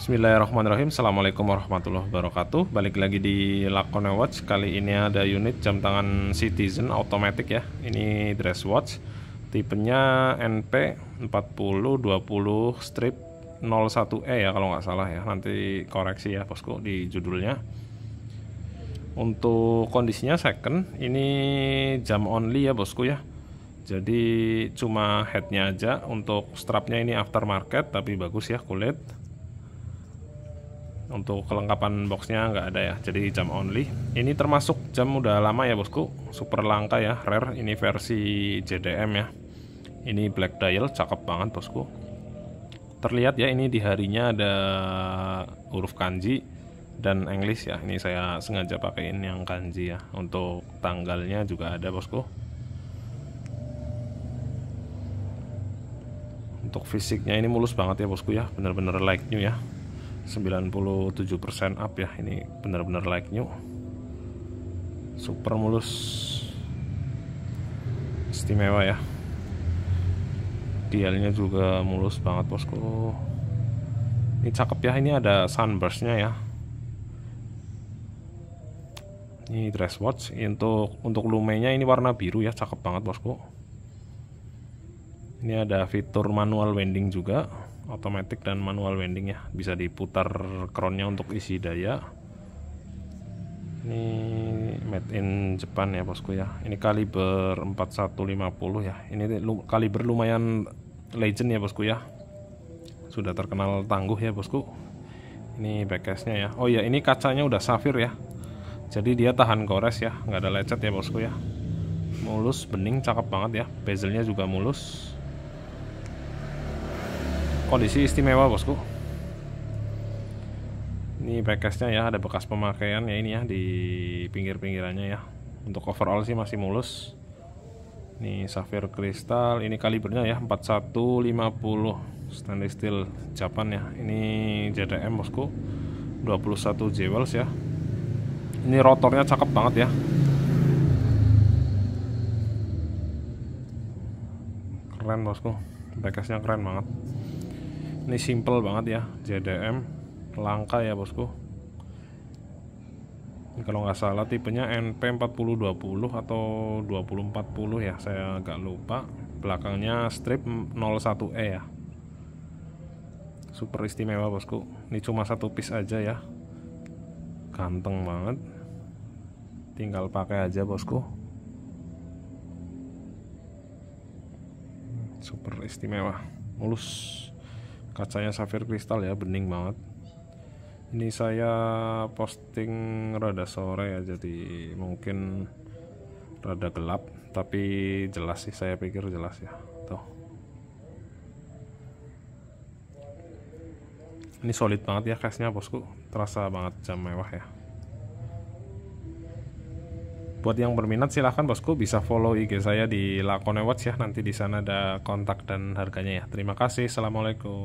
Bismillahirrahmanirrahim Assalamualaikum warahmatullahi wabarakatuh Balik lagi di Lakone Watch Kali ini ada unit jam tangan Citizen Automatic ya Ini dress watch Tipenya NP 4020 strip 01E ya kalau nggak salah ya Nanti koreksi ya bosku di judulnya Untuk kondisinya second Ini jam only ya bosku ya jadi cuma headnya aja untuk strapnya ini aftermarket tapi bagus ya kulit untuk kelengkapan boxnya nggak ada ya jadi jam only ini termasuk jam udah lama ya bosku super langka ya rare ini versi JDM ya ini black dial cakep banget bosku terlihat ya ini di harinya ada huruf kanji dan English ya ini saya sengaja pakaiin yang kanji ya untuk tanggalnya juga ada bosku untuk fisiknya ini mulus banget ya bosku ya bener-bener like new ya 97% up ya ini benar-benar like new super mulus istimewa ya dialnya juga mulus banget bosku ini cakep ya ini ada sunburstnya ya ini dress watch untuk untuk lumenya ini warna biru ya cakep banget bosku ini ada fitur manual winding juga otomatis dan manual winding ya bisa diputar kronnya untuk isi daya ini made in Jepang ya bosku ya ini kaliber 4150 ya ini kaliber lumayan legend ya bosku ya sudah terkenal tangguh ya bosku ini backcase-nya ya oh ya ini kacanya udah safir ya jadi dia tahan gores ya nggak ada lecet ya bosku ya mulus bening cakep banget ya bezelnya juga mulus kondisi istimewa bosku ini bekasnya ya ada bekas pemakaian ya ini ya di pinggir-pinggirannya ya untuk overall sih masih mulus ini safir kristal ini kalibernya ya 4150 stainless steel Japan ya ini JDM bosku 21 jewels ya ini rotornya cakep banget ya keren bosku Bekasnya keren banget ini simple banget ya JDM langka ya bosku ini kalau nggak salah tipenya NP4020 atau 2040 ya saya agak lupa belakangnya strip 01E ya super istimewa bosku ini cuma satu piece aja ya ganteng banget tinggal pakai aja bosku super istimewa mulus kacanya safir kristal ya bening banget ini saya posting rada sore ya jadi mungkin rada gelap tapi jelas sih saya pikir jelas ya tuh ini solid banget ya case nya bosku terasa banget jam mewah ya buat yang berminat silahkan bosku bisa follow IG saya di Lakone Watch ya nanti di sana ada kontak dan harganya ya terima kasih assalamualaikum